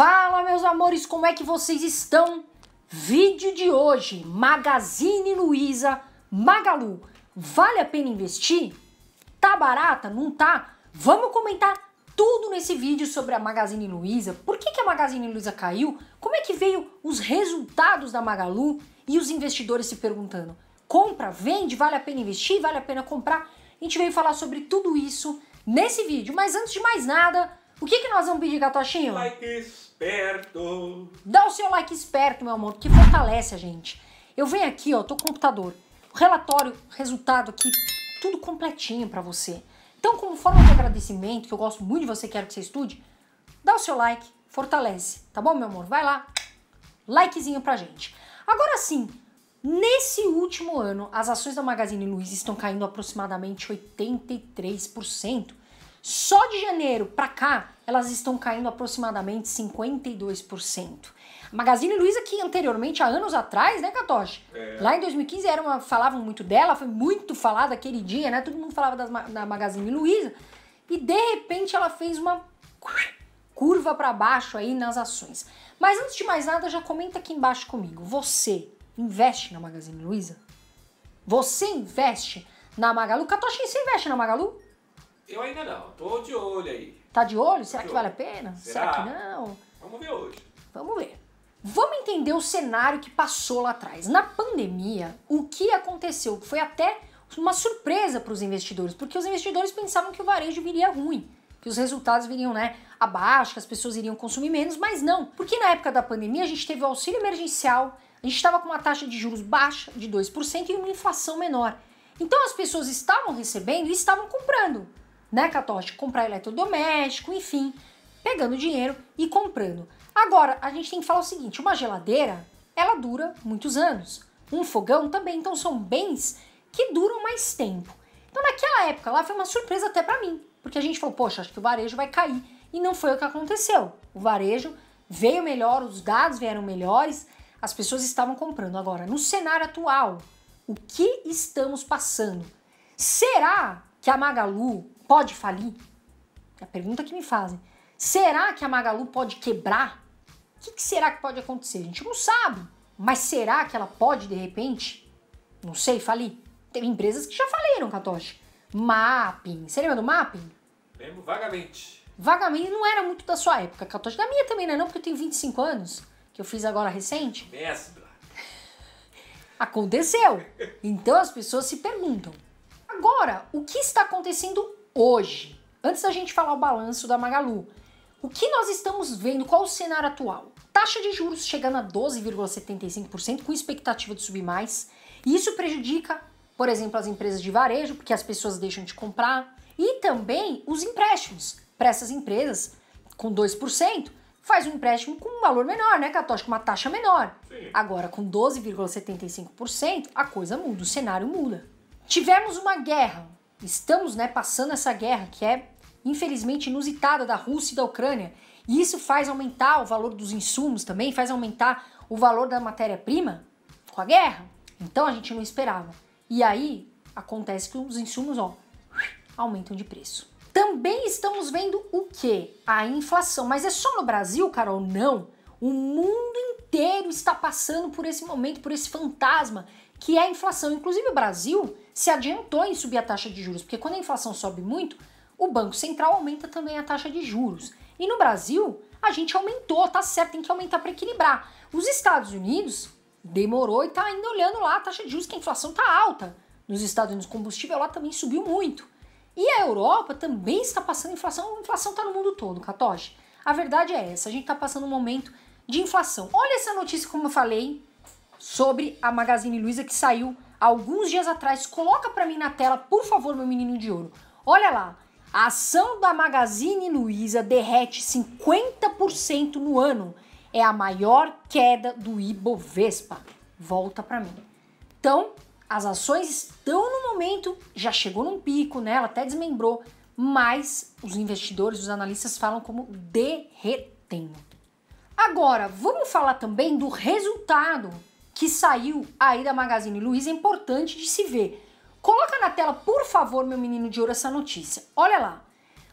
Fala meus amores, como é que vocês estão? Vídeo de hoje, Magazine Luiza, Magalu, vale a pena investir? Tá barata? Não tá? Vamos comentar tudo nesse vídeo sobre a Magazine Luiza, por que, que a Magazine Luiza caiu, como é que veio os resultados da Magalu e os investidores se perguntando, compra, vende, vale a pena investir, vale a pena comprar? A gente veio falar sobre tudo isso nesse vídeo, mas antes de mais nada, o que, que nós vamos pedir, Gatochinho? Like esperto. Dá o seu like esperto, meu amor, que fortalece a gente. Eu venho aqui, ó, tô com o computador. O relatório, resultado aqui, tudo completinho para você. Então, como forma de agradecimento, que eu gosto muito de você, quero que você estude, dá o seu like, fortalece, tá bom, meu amor? Vai lá, likezinho pra gente. Agora sim, nesse último ano, as ações da Magazine Luiza estão caindo aproximadamente 83%. Só de janeiro para cá, elas estão caindo aproximadamente 52%. A Magazine Luiza, que anteriormente, há anos atrás, né, Catoche? É. Lá em 2015 era uma, falavam muito dela, foi muito falada aquele dia, né? Todo mundo falava das, da Magazine Luiza. E de repente ela fez uma curva para baixo aí nas ações. Mas antes de mais nada, já comenta aqui embaixo comigo. Você investe na Magazine Luiza? Você investe na Magalu? Catoche, você investe na Magalu? Eu ainda não, tô de olho aí. Tá de olho? Será tá de que olho. vale a pena? Será? Será que não? Vamos ver hoje. Vamos ver. Vamos entender o cenário que passou lá atrás. Na pandemia, o que aconteceu? Foi até uma surpresa para os investidores, porque os investidores pensavam que o varejo viria ruim, que os resultados viriam, né, abaixo, que as pessoas iriam consumir menos, mas não. Porque na época da pandemia a gente teve o auxílio emergencial, a gente estava com uma taxa de juros baixa de 2% e uma inflação menor. Então as pessoas estavam recebendo e estavam comprando né, Catoche? Comprar eletrodoméstico, enfim, pegando dinheiro e comprando. Agora, a gente tem que falar o seguinte: uma geladeira, ela dura muitos anos. Um fogão também, então são bens que duram mais tempo. Então, naquela época lá foi uma surpresa até para mim, porque a gente falou, poxa, acho que o varejo vai cair. E não foi o que aconteceu. O varejo veio melhor, os dados vieram melhores, as pessoas estavam comprando. Agora, no cenário atual, o que estamos passando? Será que a Magalu pode falir? É a pergunta que me fazem. Será que a Magalu pode quebrar? O que, que será que pode acontecer? A gente não sabe. Mas será que ela pode, de repente? Não sei, falir. Tem empresas que já faliram, Katoshi. Mapping. Você lembra do Mapping? Lembro vagamente. Vagamente não era muito da sua época, Katoshi. Da minha também não, é não porque eu tenho 25 anos, que eu fiz agora recente. Mestra. Aconteceu. Então as pessoas se perguntam. Agora, o que está acontecendo hoje, antes da gente falar o balanço da Magalu, o que nós estamos vendo, qual o cenário atual? Taxa de juros chegando a 12,75%, com expectativa de subir mais. E isso prejudica, por exemplo, as empresas de varejo, porque as pessoas deixam de comprar, e também os empréstimos para essas empresas com 2%. Faz um empréstimo com um valor menor, né, Catoche? Com uma taxa menor. Sim. Agora, com 12,75%, a coisa muda, o cenário muda. Tivemos uma guerra Estamos né, passando essa guerra que é infelizmente inusitada da Rússia e da Ucrânia, e isso faz aumentar o valor dos insumos também, faz aumentar o valor da matéria-prima com a guerra. Então a gente não esperava. E aí acontece que os insumos ó, aumentam de preço. Também estamos vendo o que? A inflação. Mas é só no Brasil, Carol? Não. O mundo inteiro está passando por esse momento, por esse fantasma que é a inflação. Inclusive o Brasil se adiantou em subir a taxa de juros, porque quando a inflação sobe muito, o Banco Central aumenta também a taxa de juros. E no Brasil, a gente aumentou, tá certo, tem que aumentar para equilibrar. Os Estados Unidos demorou e está ainda olhando lá a taxa de juros, que a inflação tá alta. Nos Estados Unidos, o combustível lá também subiu muito. E a Europa também está passando inflação, a inflação está no mundo todo, Katoshi. A verdade é essa, a gente está passando um momento de inflação. Olha essa notícia, como eu falei, sobre a Magazine Luiza que saiu alguns dias atrás. Coloca para mim na tela, por favor, meu menino de ouro. Olha lá. A ação da Magazine Luiza derrete 50% no ano. É a maior queda do Ibovespa. Volta para mim. Então, as ações estão no momento, já chegou num pico, né? Ela até desmembrou, mas os investidores, os analistas falam como derretendo. Agora, vamos falar também do resultado que saiu aí da Magazine Luiza, é importante de se ver. Coloca na tela, por favor, meu menino de ouro, essa notícia. Olha lá.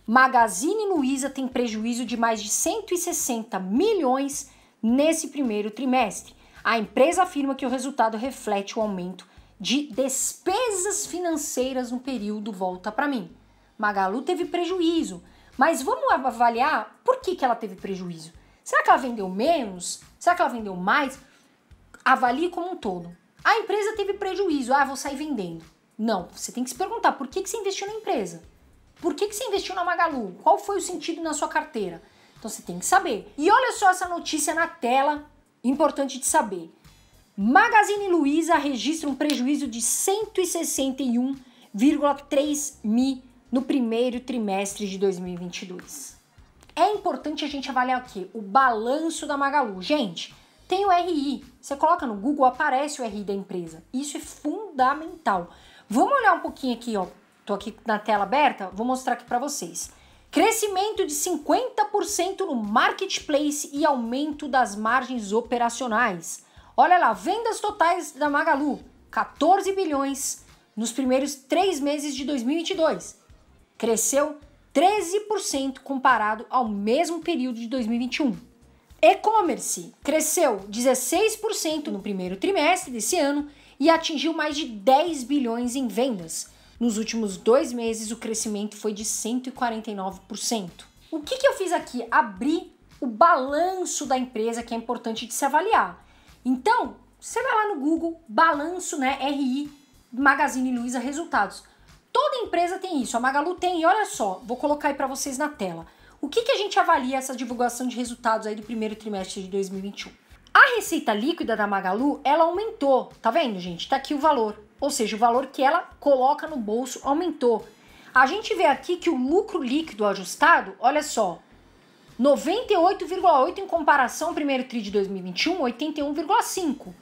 Magazine Luiza tem prejuízo de mais de 160 milhões nesse primeiro trimestre. A empresa afirma que o resultado reflete o aumento de despesas financeiras no período volta para mim. Magalu teve prejuízo, mas vamos avaliar por que, que ela teve prejuízo. Será que ela vendeu menos? Será que ela vendeu mais? Avalie como um todo. A empresa teve prejuízo, ah, vou sair vendendo. Não, você tem que se perguntar por que, que você investiu na empresa? Por que, que você investiu na Magalu? Qual foi o sentido na sua carteira? Então você tem que saber. E olha só essa notícia na tela, importante de saber. Magazine Luiza registra um prejuízo de 161,3 mil no primeiro trimestre de 2022. É importante a gente avaliar aqui o balanço da Magalu. Gente, tem o RI. Você coloca no Google, aparece o RI da empresa. Isso é fundamental. Vamos olhar um pouquinho aqui, ó. Tô aqui na tela aberta, vou mostrar aqui para vocês. Crescimento de 50% no marketplace e aumento das margens operacionais. Olha lá, vendas totais da Magalu, 14 bilhões nos primeiros três meses de 2022. Cresceu 13% comparado ao mesmo período de 2021. E-commerce cresceu 16% no primeiro trimestre desse ano e atingiu mais de 10 bilhões em vendas. Nos últimos dois meses, o crescimento foi de 149%. O que, que eu fiz aqui? Abri o balanço da empresa, que é importante de se avaliar. Então, você vai lá no Google, balanço, né, RI, Magazine Luiza Resultados. Toda empresa tem isso, a Magalu tem, e olha só, vou colocar aí para vocês na tela. O que, que a gente avalia essa divulgação de resultados aí do primeiro trimestre de 2021? A receita líquida da Magalu, ela aumentou, tá vendo, gente? Tá aqui o valor, ou seja, o valor que ela coloca no bolso aumentou. A gente vê aqui que o lucro líquido ajustado, olha só, 98,8 em comparação ao primeiro tri de 2021, 81,5.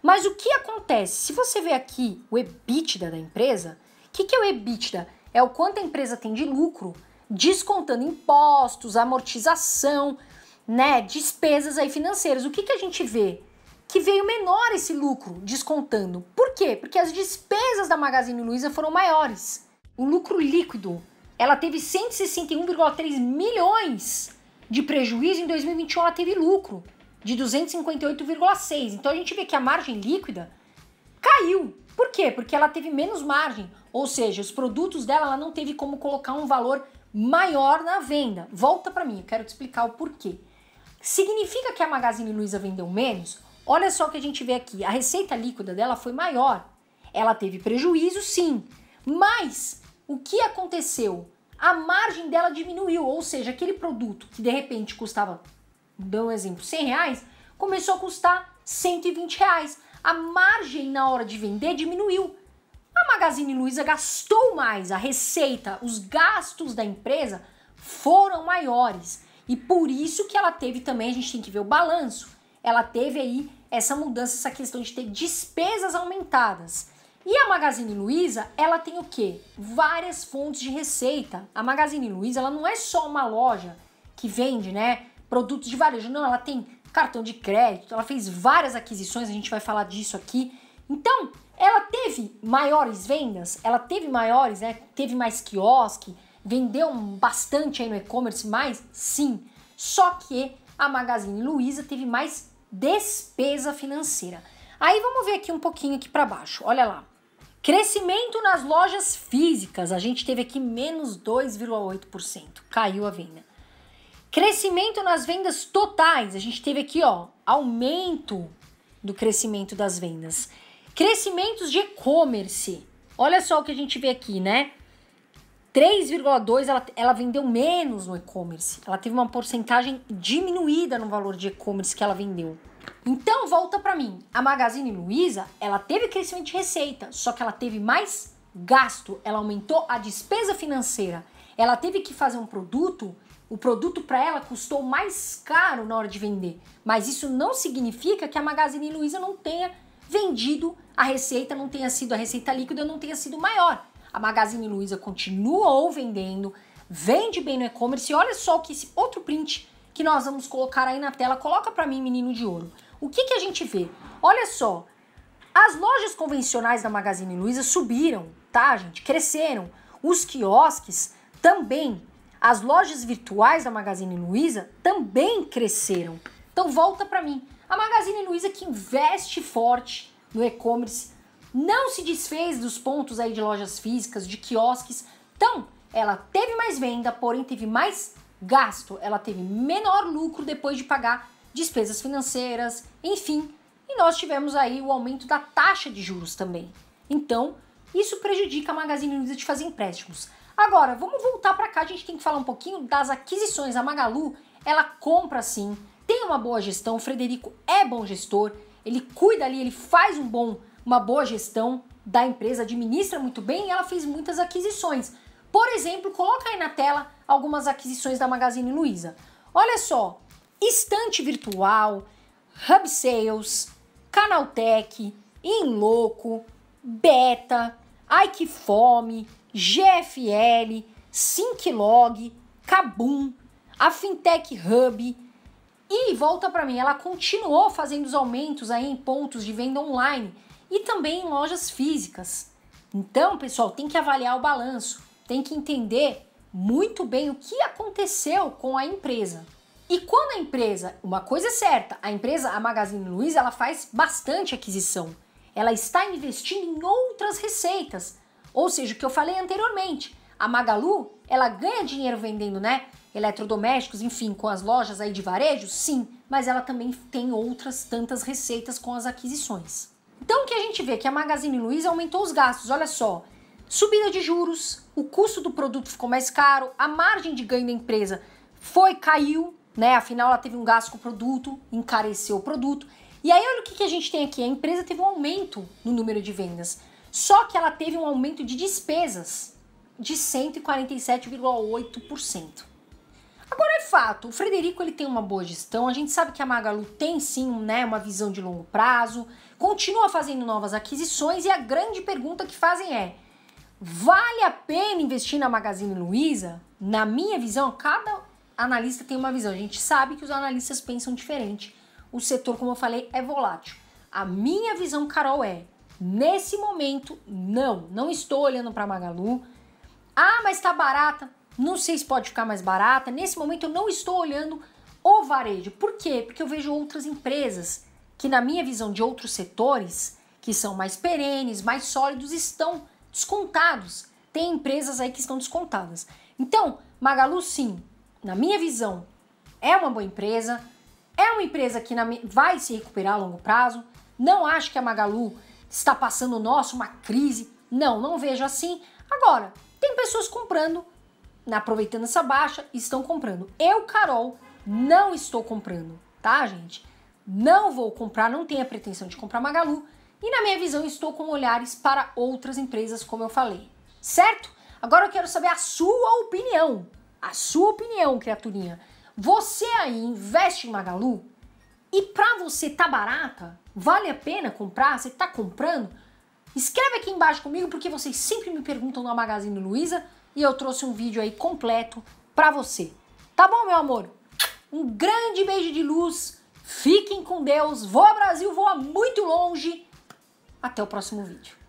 Mas o que acontece? Se você vê aqui o EBITDA da empresa, o que, que é o EBITDA? É o quanto a empresa tem de lucro, descontando impostos, amortização, né, despesas aí financeiras. O que, que a gente vê? Que veio menor esse lucro descontando. Por quê? Porque as despesas da Magazine Luiza foram maiores. O lucro líquido, ela teve 161,3 milhões de prejuízo, em 2021 ela teve lucro de 258,6. Então a gente vê que a margem líquida caiu. Por quê? Porque ela teve menos margem. Ou seja, os produtos dela ela não teve como colocar um valor maior na venda. Volta para mim, eu quero te explicar o porquê. Significa que a Magazine Luiza vendeu menos? Olha só o que a gente vê aqui. A receita líquida dela foi maior. Ela teve prejuízo, sim. Mas o que aconteceu? A margem dela diminuiu, ou seja, aquele produto que de repente custava, dou um exemplo, 100 reais, começou a custar 120 reais. A margem na hora de vender diminuiu. A Magazine Luiza gastou mais, a receita, os gastos da empresa foram maiores. E por isso que ela teve também, a gente tem que ver o balanço, ela teve aí essa mudança, essa questão de ter despesas aumentadas. E a Magazine Luiza, ela tem o quê? Várias fontes de receita. A Magazine Luiza, ela não é só uma loja que vende, né, produtos de varejo. Não, ela tem cartão de crédito, ela fez várias aquisições, a gente vai falar disso aqui. Então, ela teve maiores vendas, ela teve maiores, né? Teve mais quiosque, vendeu bastante aí no e-commerce, mais sim. Só que a Magazine Luiza teve mais despesa financeira. Aí vamos ver aqui um pouquinho aqui para baixo. Olha lá. Crescimento nas lojas físicas, a gente teve aqui menos 2,8%, caiu a venda. Crescimento nas vendas totais, a gente teve aqui, ó, aumento do crescimento das vendas. Crescimentos de e-commerce. Olha só o que a gente vê aqui, né? 3,2 ela, ela vendeu menos no e-commerce. Ela teve uma porcentagem diminuída no valor de e-commerce que ela vendeu. Então volta para mim. A Magazine Luiza, ela teve crescimento de receita, só que ela teve mais gasto, ela aumentou a despesa financeira. Ela teve que fazer um produto, o produto para ela custou mais caro na hora de vender. Mas isso não significa que a Magazine Luiza não tenha vendido, a receita não tenha sido a receita líquida, não tenha sido maior. A Magazine Luiza continuou vendendo, vende bem no e-commerce. E olha só o que esse outro print que nós vamos colocar aí na tela, coloca para mim, menino de ouro. O que, que a gente vê? Olha só, as lojas convencionais da Magazine Luiza subiram, tá, gente? Cresceram. Os quiosques também. As lojas virtuais da Magazine Luiza também cresceram. Então volta para mim. A Magazine Luiza, que investe forte no e-commerce, não se desfez dos pontos aí de lojas físicas, de quiosques. Então, ela teve mais venda, porém teve mais gasto. Ela teve menor lucro depois de pagar despesas financeiras, enfim. E nós tivemos aí o aumento da taxa de juros também. Então, isso prejudica a Magazine Luiza de fazer empréstimos. Agora, vamos voltar para cá, a gente tem que falar um pouquinho das aquisições. A Magalu, ela compra sim tem uma boa gestão, o Frederico é bom gestor, ele cuida ali, ele faz um bom, uma boa gestão da empresa, administra muito bem e ela fez muitas aquisições. Por exemplo, coloca aí na tela algumas aquisições da Magazine Luiza. Olha só, estante virtual, Hub Sales, Canaltech, Inloco, Beta, Ai Que Fome, GFL, Synclog, Kabum, a Fintech Hub, e volta para mim, ela continuou fazendo os aumentos aí em pontos de venda online e também em lojas físicas. Então, pessoal, tem que avaliar o balanço, tem que entender muito bem o que aconteceu com a empresa. E quando a empresa, uma coisa é certa, a empresa, a Magazine Luiza, ela faz bastante aquisição. Ela está investindo em outras receitas, ou seja, o que eu falei anteriormente, a Magalu, ela ganha dinheiro vendendo, né? Eletrodomésticos, enfim, com as lojas aí de varejo, sim, mas ela também tem outras tantas receitas com as aquisições. Então o que a gente vê é que a Magazine Luiza aumentou os gastos, olha só. Subida de juros, o custo do produto ficou mais caro, a margem de ganho da empresa foi, caiu, né? Afinal, ela teve um gasto com o produto, encareceu o produto. E aí, olha o que, que a gente tem aqui: a empresa teve um aumento no número de vendas, só que ela teve um aumento de despesas de 147,8%. Agora é fato, o Frederico ele tem uma boa gestão, a gente sabe que a Magalu tem sim né, uma visão de longo prazo, continua fazendo novas aquisições e a grande pergunta que fazem é, vale a pena investir na Magazine Luiza? Na minha visão, cada analista tem uma visão, a gente sabe que os analistas pensam diferente, o setor, como eu falei, é volátil. A minha visão, Carol, é, nesse momento, não, não estou olhando para a Magalu, ah, mas tá barata. Não sei se pode ficar mais barata. Nesse momento eu não estou olhando o varejo. Por quê? Porque eu vejo outras empresas que, na minha visão, de outros setores que são mais perenes, mais sólidos, estão descontados. Tem empresas aí que estão descontadas. Então, Magalu, sim, na minha visão, é uma boa empresa, é uma empresa que na, vai se recuperar a longo prazo. Não acho que a Magalu está passando, nossa, uma crise. Não, não vejo assim. Agora, tem pessoas comprando, né, aproveitando essa baixa, estão comprando. Eu, Carol, não estou comprando, tá, gente? Não vou comprar, não tenho a pretensão de comprar Magalu. E na minha visão, estou com olhares para outras empresas, como eu falei, certo? Agora eu quero saber a sua opinião. A sua opinião, criaturinha. Você aí investe em Magalu? E pra você tá barata? Vale a pena comprar? Você tá comprando? Escreve aqui embaixo comigo porque vocês sempre me perguntam no Magazine Luiza e eu trouxe um vídeo aí completo para você. Tá bom, meu amor? Um grande beijo de luz. Fiquem com Deus. Voa Brasil, voa muito longe. Até o próximo vídeo.